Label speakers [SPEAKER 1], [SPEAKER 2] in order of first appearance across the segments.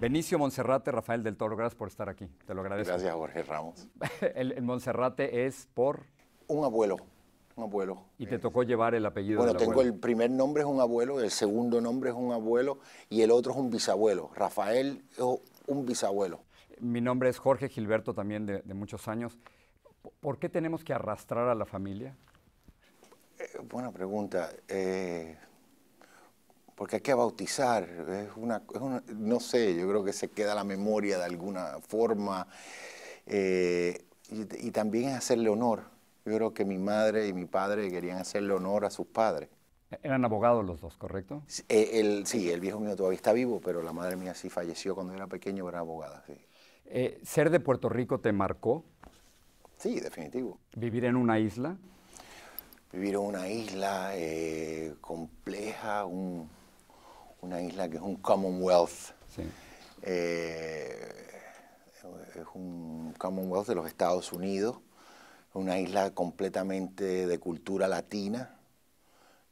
[SPEAKER 1] Benicio Monserrate, Rafael del Toro, gracias por estar aquí. Te lo agradezco.
[SPEAKER 2] Gracias, Jorge Ramos.
[SPEAKER 1] el, Monserrate es por. Un abuelo. Un abuelo. ¿Y te tocó llevar el apellido? Bueno, tengo el
[SPEAKER 2] primer nombre es un abuelo, el segundo nombre es un abuelo y el otro es un bisabuelo. Rafael
[SPEAKER 1] es un bisabuelo. Mi nombre es Jorge Gilberto, también de, muchos años. ¿Por qué tenemos que arrastrar a la familia?
[SPEAKER 2] Eh, buena pregunta. Eh, porque hay que bautizar, es una, no sé, yo creo que se queda la memoria de alguna forma, eh, y, también es hacerle honor. Yo creo que mi madre y mi padre querían hacerle honor a sus padres.
[SPEAKER 1] Eran abogados los dos, ¿correcto?
[SPEAKER 2] Sí, eh, el, sí, el viejo mío todavía está vivo, pero la madre mía sí falleció
[SPEAKER 1] cuando era pequeño, era abogada. Eh, ¿Ser de Puerto Rico te marcó?
[SPEAKER 2] Sí, definitivo.
[SPEAKER 1] ¿Vivir en una isla? Vivir en una isla
[SPEAKER 2] compleja, un, una isla que es un Commonwealth. Eh, es un Commonwealth de los Estados Unidos, una isla completamente de cultura latina,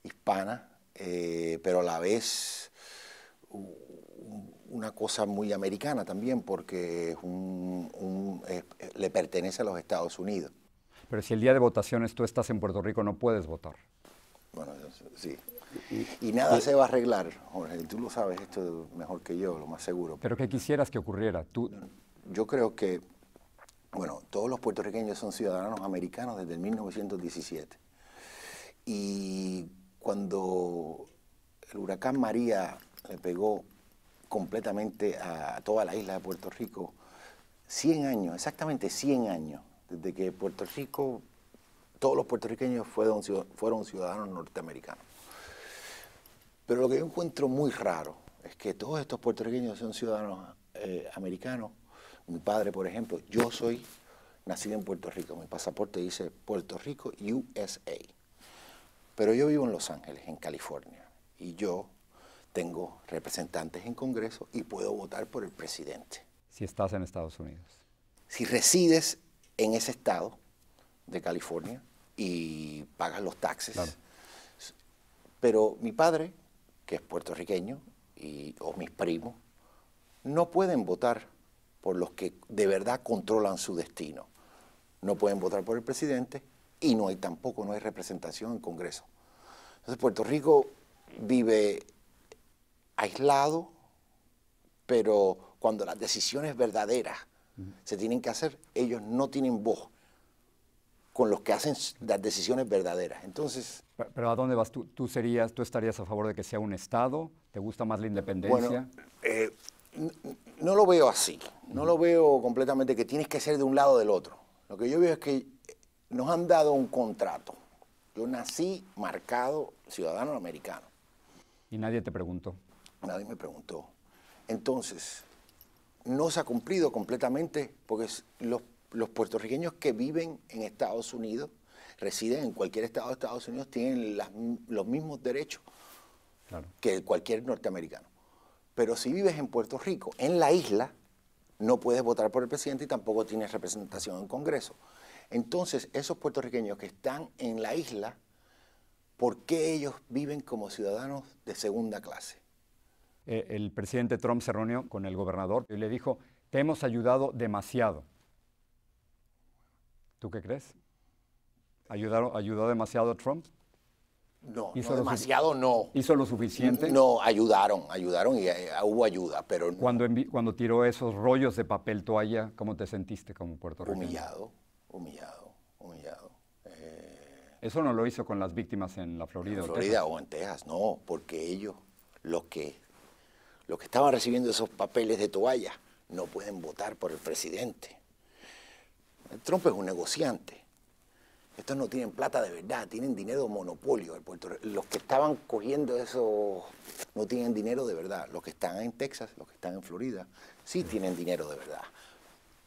[SPEAKER 2] hispana, eh, pero a la vez una cosa muy americana también, porque es le pertenece a los Estados Unidos.
[SPEAKER 1] Pero si el día de votaciones tú estás en Puerto Rico, no puedes votar. Bueno, sí. Y, nada se va
[SPEAKER 2] a arreglar, Jorge. Tú lo sabes esto mejor que yo, lo más seguro.
[SPEAKER 1] ¿Pero qué quisieras que ocurriera? Tú...
[SPEAKER 2] Yo creo que, bueno, todos los puertorriqueños son ciudadanos americanos desde 1917. Y cuando el huracán María le pegó completamente a toda la isla de Puerto Rico, 100 años, exactamente 100 años, desde que Puerto Rico, todos los puertorriqueños fueron ciudadanos norteamericanos. Pero lo que yo encuentro muy raro es que todos estos puertorriqueños son ciudadanos eh, americanos. Mi padre, por ejemplo, yo soy nacido en Puerto Rico. Mi pasaporte dice Puerto Rico, USA. Pero yo vivo en Los Ángeles, en California. Y yo tengo representantes en Congreso y puedo votar por el presidente.
[SPEAKER 1] Si estás en Estados Unidos. Si resides
[SPEAKER 2] en ese estado de California y pagas los taxes. Pero mi padre que es puertorriqueño, y, o mis primos, no pueden votar por los que de verdad controlan su destino. No pueden votar por el presidente y no hay tampoco, no hay representación en Congreso. Entonces Puerto Rico vive aislado, pero cuando las decisiones verdaderas se tienen que hacer, ellos no tienen voz con los que hacen las decisiones verdaderas. Entonces...
[SPEAKER 1] Pero, ¿a dónde vas tú? ¿Tú, serías, ¿Tú estarías a favor de que sea un Estado? ¿Te gusta más la independencia? Eh, no, lo veo así.
[SPEAKER 2] No lo veo completamente que tienes que ser de un lado o del otro. Lo que yo veo es que eh, nos han dado un contrato. Yo nací marcado ciudadano americano.
[SPEAKER 1] ¿Y nadie te preguntó?
[SPEAKER 2] Nadie me preguntó. Entonces, no se ha cumplido completamente porque los los puertorriqueños que viven en Estados Unidos, residen en cualquier estado de Estados Unidos, tienen los mismos derechos que cualquier norteamericano. Pero si vives en Puerto Rico, en la isla, no puedes votar por el presidente y tampoco tienes representación en Congreso. Entonces, esos puertorriqueños que están en la isla, ¿por qué ellos viven como ciudadanos de segunda clase?
[SPEAKER 1] Eh, el presidente Trump se reunió con el gobernador y le dijo, te hemos ayudado demasiado. ¿Tú qué crees? ¿Ayudó demasiado a Trump? No, no demasiado
[SPEAKER 2] no. ¿Hizo lo suficiente? No, ayudaron, ayudaron y eh, hubo ayuda, pero... No.
[SPEAKER 1] Cuando, cuando tiró esos rollos de papel toalla, ¿cómo te sentiste como Rico? Humillado,
[SPEAKER 2] humillado,
[SPEAKER 1] humillado. Eh, Eso no lo hizo con las víctimas en la Florida. o, en
[SPEAKER 2] Texas, no, porque ellos, lo que, los que estaban recibiendo esos papeles de toalla, no pueden votar por el presidente. Trump es un negociante. Estos no tienen plata de verdad, tienen dinero monopolio. los que estaban cogiendo eso no tienen dinero de verdad. Los que están en Texas, los que están en Florida, sí tienen dinero de verdad.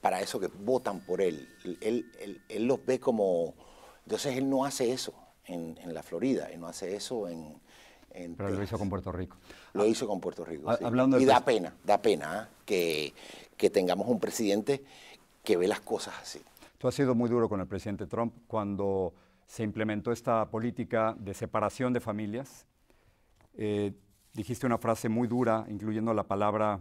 [SPEAKER 2] Para eso que votan por él. Él, los ve como... Entonces él no hace eso en, la Florida, él no hace eso en... Pero lo hizo con Puerto Rico. Lo hizo con Puerto Rico. sí. y da pena, da pena ¿ah? que tengamos
[SPEAKER 1] un presidente que ve las cosas así. Tú has sido muy duro con el presidente Trump cuando se implementó esta política de separación de familias. Eh, dijiste una frase muy dura, incluyendo la palabra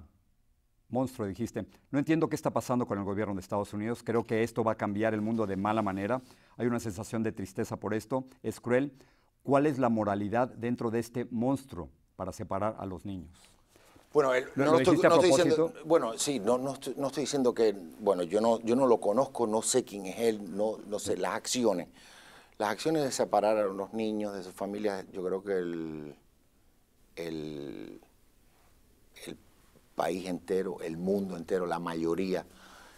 [SPEAKER 1] monstruo, dijiste. No entiendo qué está pasando con el gobierno de Estados Unidos. Creo que esto va a cambiar el mundo de mala manera. Hay una sensación de tristeza por esto. Es cruel. ¿Cuál es la moralidad dentro de este monstruo para separar a los niños? Bueno, no, estoy, diciendo,
[SPEAKER 2] bueno, sí, no, no, estoy, diciendo que, bueno, yo no, yo no lo conozco, no sé quién es él, no, no sé las acciones. Las acciones de separar a los niños de sus familias, yo creo que el, el, país entero, el mundo entero, la mayoría,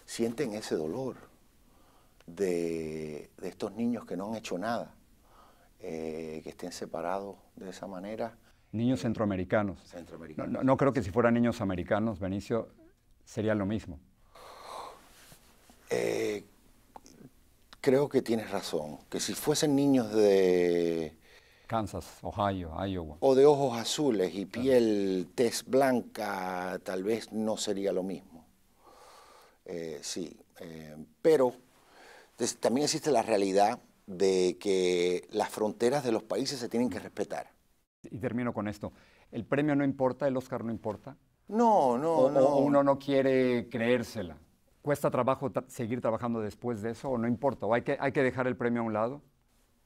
[SPEAKER 2] sienten ese dolor de, estos niños que no han hecho nada, eh, que estén separados de esa manera
[SPEAKER 1] Niños centroamericanos. No, creo que si fueran niños americanos, Benicio, sería lo mismo. Eh,
[SPEAKER 2] creo que tienes razón, que si fuesen niños de... Kansas, Ohio, Iowa. O de ojos azules y piel, tez blanca, tal vez no sería lo mismo. Eh, sí, eh, pero también existe la realidad de que las fronteras de los países se tienen que respetar.
[SPEAKER 1] Y termino con esto. ¿El premio no importa? ¿El Oscar no importa?
[SPEAKER 2] No, no, no. O uno
[SPEAKER 1] no quiere creérsela. ¿Cuesta trabajo seguir trabajando después de eso o no importa? ¿O hay que, hay que dejar el premio a un lado?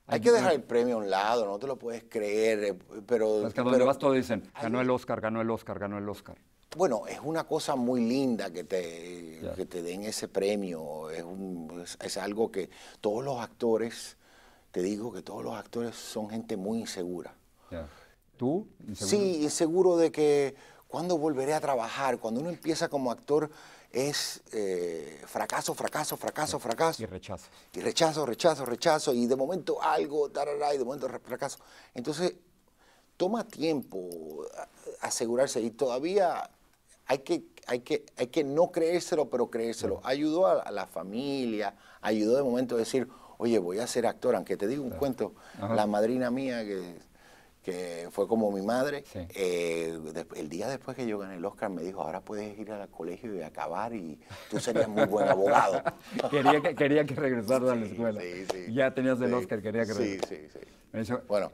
[SPEAKER 1] Hay, que dejar el
[SPEAKER 2] premio a un lado, no te lo puedes creer, eh,
[SPEAKER 1] pero... Es que donde vas todos dicen, ganó el Oscar, ganó el Oscar, ganó el Oscar.
[SPEAKER 2] Bueno, es una cosa muy linda que te, que te den ese premio, es, algo que todos los actores, te digo que todos los actores son gente muy insegura.
[SPEAKER 1] Yeah. ¿Tú? sí,
[SPEAKER 2] seguro de que cuando volveré a trabajar, cuando uno empieza como actor es eh, fracaso, fracaso, fracaso, fracaso. Y rechazo. Y rechazo, rechazo, rechazo, y de momento algo, tarará, y de momento fracaso. Entonces, toma tiempo asegurarse y todavía hay que, hay que, hay que no creérselo, pero creérselo. Ayudó a, la familia, ayudó de momento a decir, oye, voy a ser actor, aunque te digo un cuento, la madrina mía que que fue como mi madre, eh, el día después que yo gané el Oscar me dijo, ahora puedes ir al
[SPEAKER 1] colegio y acabar y tú serías muy buen abogado. quería, que, quería que regresaras a la escuela. Sí, ya tenías el Oscar, quería que regresaras. Sí, sí, sí. bueno.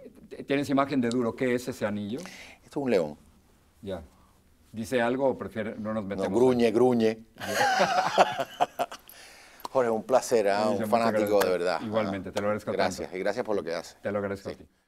[SPEAKER 1] ¿Tienes imagen de duro? ¿Qué es ese anillo? Esto es un león. Ya. ¿Dice algo o prefiere no nos metemos? No, gruñe, gruñe. Jorge, un placer, ¿ah? un fanático de verdad. Igualmente,
[SPEAKER 2] te lo agradezco. Gracias, y gracias por lo que haces. Te lo agradezco a ti.